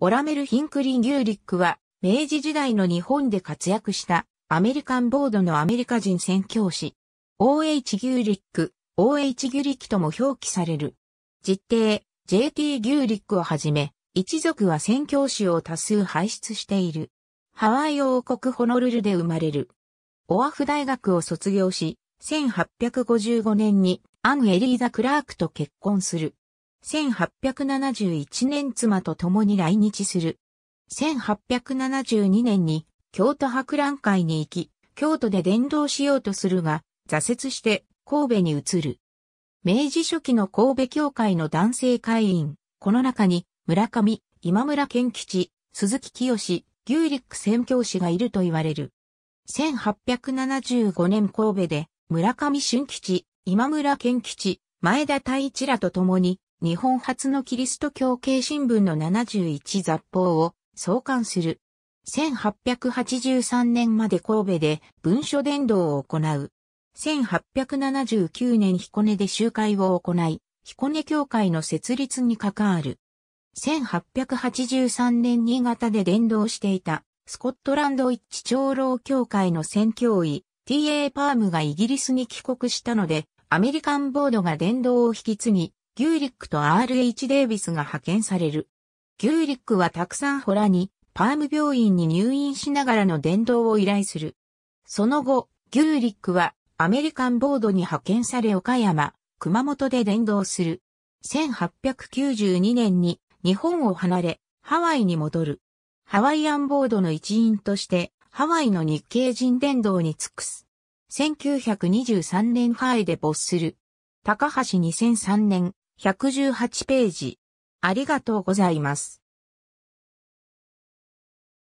オラメル・ヒンクリ・ギューリックは、明治時代の日本で活躍したアメリカンボードのアメリカ人宣教師。OH ギューリック、OH ギュリックとも表記される。実定、JT ギューリックをはじめ、一族は宣教師を多数輩出している。ハワイ王国ホノルルで生まれる。オアフ大学を卒業し、1855年にアン・エリーザ・クラークと結婚する。1871年妻と共に来日する。1872年に京都博覧会に行き、京都で伝道しようとするが、挫折して神戸に移る。明治初期の神戸教会の男性会員、この中に村上、今村健吉、鈴木清、牛ュリック宣教師がいると言われる。1875年神戸で村上俊吉、今村健吉、前田太一らと共に日本初のキリスト教系新聞の71雑報を創刊する。1883年まで神戸で文書伝道を行う。1879年彦根で集会を行い、彦根教会の設立に関わる。1883年新潟で伝道していた、スコットランド一致長老協会の宣教委、T.A. パームがイギリスに帰国したので、アメリカンボードが伝道を引き継ぎ、ギューリックと RH デイビスが派遣される。ギューリックはたくさんホラに、パーム病院に入院しながらの伝道を依頼する。その後、ギューリックはアメリカンボードに派遣され岡山、熊本で伝道する。1892年に日本を離れ、ハワイに戻る。ハワイアンボードの一員として、ハワイの日系人伝道に尽くす。1923年ハワイで没する。高橋2003年、118ページ。ありがとうございます。